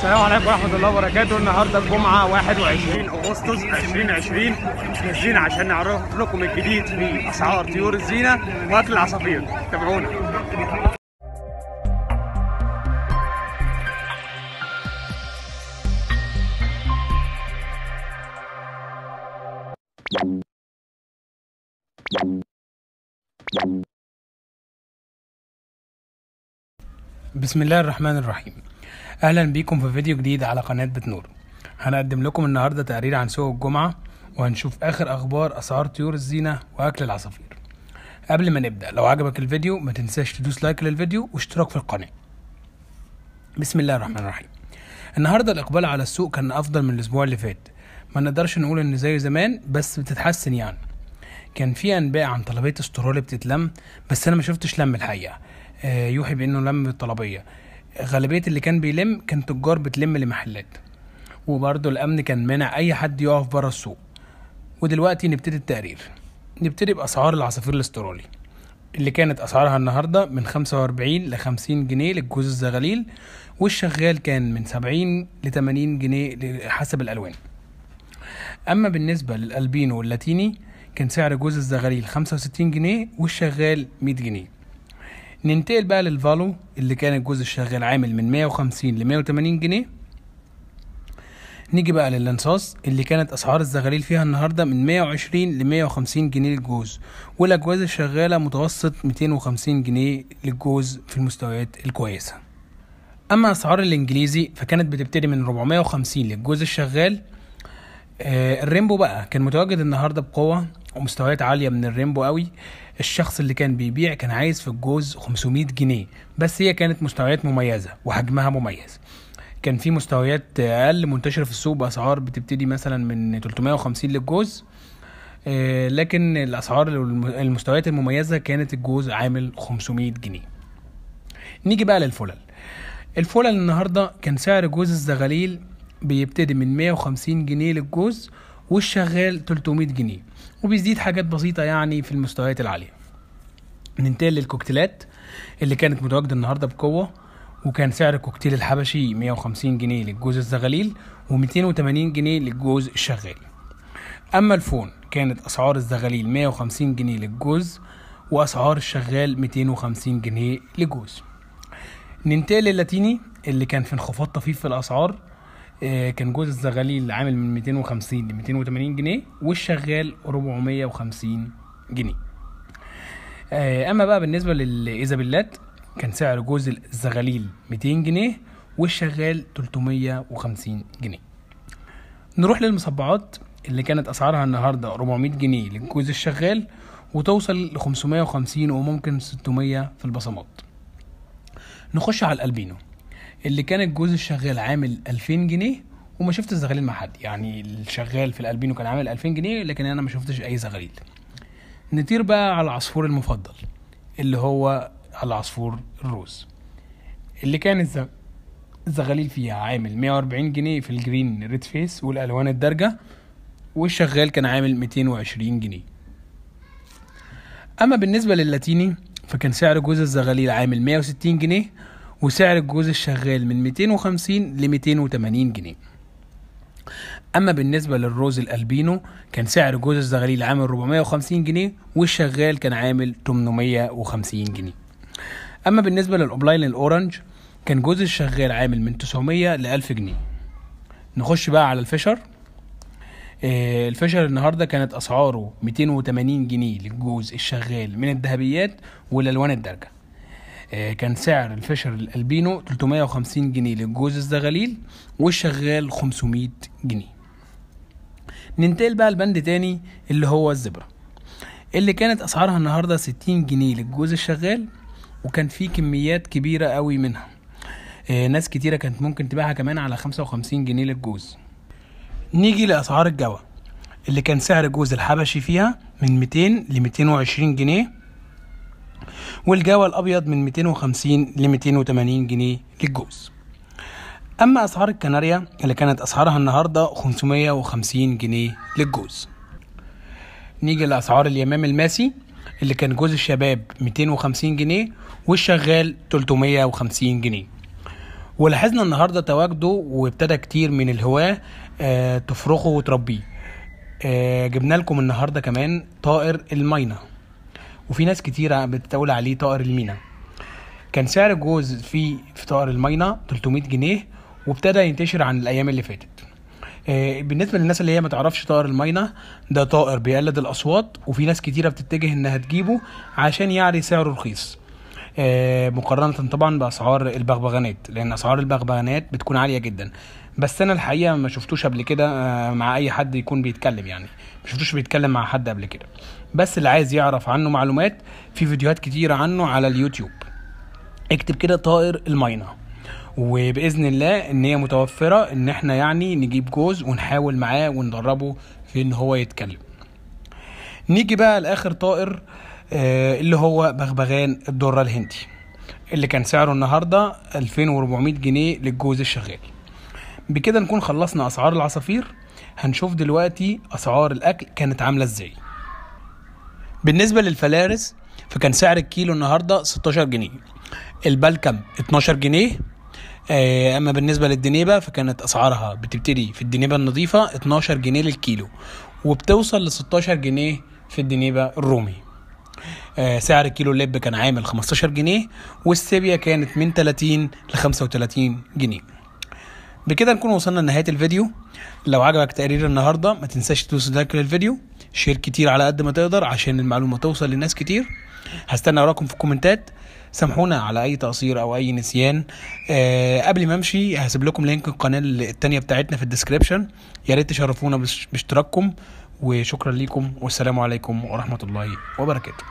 السلام عليكم ورحمة الله وبركاته النهاردة الجمعة 21 أغسطس 2020 نازلين عشان نعرف لكم الجديد في أسعار طيور الزينة وأكل العصافير تابعونا بسم الله الرحمن الرحيم اهلا بيكم في فيديو جديد على قناة بتنور هنقدم لكم النهاردة تقرير عن سوق الجمعة وهنشوف اخر اخبار اسعار طيور الزينة واكل العصافير قبل ما نبدأ لو عجبك الفيديو ما تنساش تدوس لايك للفيديو واشتراك في القناة بسم الله الرحمن الرحيم النهاردة الاقبال على السوق كان افضل من الاسبوع اللي فات ما نقدرش نقول ان زي زمان بس بتتحسن يعني كان في انباء عن طلبيه استرالي بتتلم بس انا ما شفتش لم الحقيقه آه، يوحي بانه لم الطلبيه غالبيه اللي كان بيلم كان تجار بتلم لمحلات وبرضه الامن كان منع اي حد يقف بره السوق ودلوقتي نبتدي التقرير نبتدي باسعار العصافير الاسترالي اللي كانت اسعارها النهارده من 45 ل 50 جنيه للجوز الزغاليل والشغال كان من 70 ل 80 جنيه حسب الالوان اما بالنسبه للالبينو واللاتيني كان سعر جوز الزغاليل 65 جنيه والشغال 100 جنيه ننتقل بقى للفالو اللي كان الجزء الشغال عامل من 150 ل 180 جنيه نيجي بقى للانصاص اللي كانت اسعار الزغاليل فيها النهارده من 120 ل 150 جنيه للجوز والاجواز الشغاله متوسط 250 جنيه للجوز في المستويات الكويسه اما اسعار الانجليزي فكانت بتبتدي من 450 للجوز الشغال آه الريمبو بقى كان متواجد النهارده بقوه ومستويات عالية من الريمبو قوي الشخص اللي كان بيبيع كان عايز في الجوز 500 جنيه بس هي كانت مستويات مميزة وحجمها مميز كان في مستويات اقل منتشره في السوق باسعار بتبتدي مثلا من 350 للجوز آه، لكن الاسعار المستويات المميزه كانت الجوز عامل 500 جنيه نيجي بقى للفلل الفلل النهارده كان سعر جوز الزغاليل بيبتدي من 150 جنيه للجوز والشغال 300 جنيه وبيزيد حاجات بسيطة يعني في المستويات العالية ننتقل للكوكتيلات اللي كانت متواجدة النهاردة بقوة وكان سعر الكوكتيل الحبشي 150 جنيه للجوز الزغليل و280 جنيه للجوز الشغال أما الفون كانت أسعار الزغليل 150 جنيه للجوز وأسعار الشغال 250 جنيه للجوز ننتقل للاتيني اللي كان في انخفاض طفيف في الأسعار آه، كان جوز الزغاليل عامل من 250 ل 280 جنيه والشغال 450 جنيه آه، اما بقى بالنسبه للايزابيلات كان سعر جوز الزغاليل 200 جنيه والشغال 350 جنيه نروح للمصبعات اللي كانت اسعارها النهارده 400 جنيه للجوز الشغال وتوصل ل 550 وممكن 600 في البصمات نخش على الالبينو اللي كان الجوز الشغال عامل 2000 جنيه وما شفت زغاليل مع حد يعني الشغال في الالبينو كان عامل 2000 جنيه لكن انا ما شفتش اي زغاليل نطير بقى على العصفور المفضل اللي هو العصفور الروز اللي كان الزغاليل فيها عامل 140 جنيه في الجرين ريد فيس والالوان الدارجه والشغال كان عامل 220 جنيه اما بالنسبه للاتيني فكان سعر جوز الزغاليل عامل 160 جنيه وسعر الجوز الشغال من 250 ل 280 جنيه اما بالنسبه للروز الالبينو كان سعر جوز الزغليل عامل 450 جنيه والشغال كان عامل 850 جنيه اما بالنسبه للاوبلاين الاورنج كان جوز الشغال عامل من 900 ل 1000 جنيه نخش بقى على الفشر آه، الفشر النهارده كانت اسعاره 280 جنيه للجوز الشغال من الذهبيات والالوان الدارجه آه، كان سعر الفشر الالبينو 350 جنيه للجوز الزغاليل والشغال 500 جنيه ننتقل بقى لبند تاني اللي هو الزبرة اللي كانت اسعارها النهارده 60 جنيه للجوز الشغال وكان في كميات كبيره قوي منها آه، ناس كتيره كانت ممكن تبيعها كمان على 55 جنيه للجوز نيجي لاسعار الجوا اللي كان سعر جوز الحبشي فيها من 200 ل 220 جنيه والجاوة الأبيض من 250 ل 280 جنيه للجوز أما أسعار الكناريا اللي كانت أسعارها النهاردة 550 جنيه للجوز نيجي لأسعار اليمام الماسي اللي كان جوز الشباب 250 جنيه والشغال 350 جنيه ولاحظنا النهاردة تواجده وابتدى كتير من الهواة آه، تفرخه وتربيه آه، جبنا لكم النهاردة كمان طائر الماينة وفي ناس كتيرة بتقول عليه طائر المينا كان سعر الجوز في في طائر المينا 300 جنيه وابتدى ينتشر عن الايام اللي فاتت آه، بالنسبه للناس اللي هي ما تعرفش طائر المينا ده طائر بيقلد الاصوات وفي ناس كتيره بتتجه انها تجيبه عشان يعري سعره رخيص آه، مقارنه طبعا باسعار البغبغانات لان اسعار البغبغانات بتكون عاليه جدا بس انا الحقيقه ما شفتوش قبل كده آه، مع اي حد يكون بيتكلم يعني ما شفتوش بيتكلم مع حد قبل كده بس اللي عايز يعرف عنه معلومات في فيديوهات كتيره عنه على اليوتيوب اكتب كده طائر الماينا وباذن الله ان هي متوفره ان احنا يعني نجيب جوز ونحاول معاه وندربه في ان هو يتكلم نيجي بقى لاخر طائر آه، اللي هو بغبغان الدره الهندي اللي كان سعره النهارده 2400 جنيه للجوز الشغال بكده نكون خلصنا اسعار العصافير هنشوف دلوقتي اسعار الاكل كانت عامله ازاي بالنسبه للفلارس فكان سعر الكيلو النهارده 16 جنيه البلكم 12 جنيه آه، اما بالنسبه للدنيبه فكانت اسعارها بتبتدي في الدنيبه النظيفه 12 جنيه للكيلو وبتوصل ل 16 جنيه في الدنيبه الرومي آه، سعر كيلو اللب كان عامل 15 جنيه والسيبيا كانت من 30 ل 35 جنيه بكده نكون وصلنا لنهايه الفيديو لو عجبك تقرير النهارده ما تنساش تدوس لايك للفيديو شير كتير على قد ما تقدر عشان المعلومه توصل لناس كتير هستنى اراكم في الكومنتات سامحونا على اي تقصير او اي نسيان أه قبل ما امشي هسيب لكم لينك القناه الثانيه بتاعتنا في الديسكريبشن يا ريت تشرفونا باشتراككم وشكرا ليكم والسلام عليكم ورحمه الله وبركاته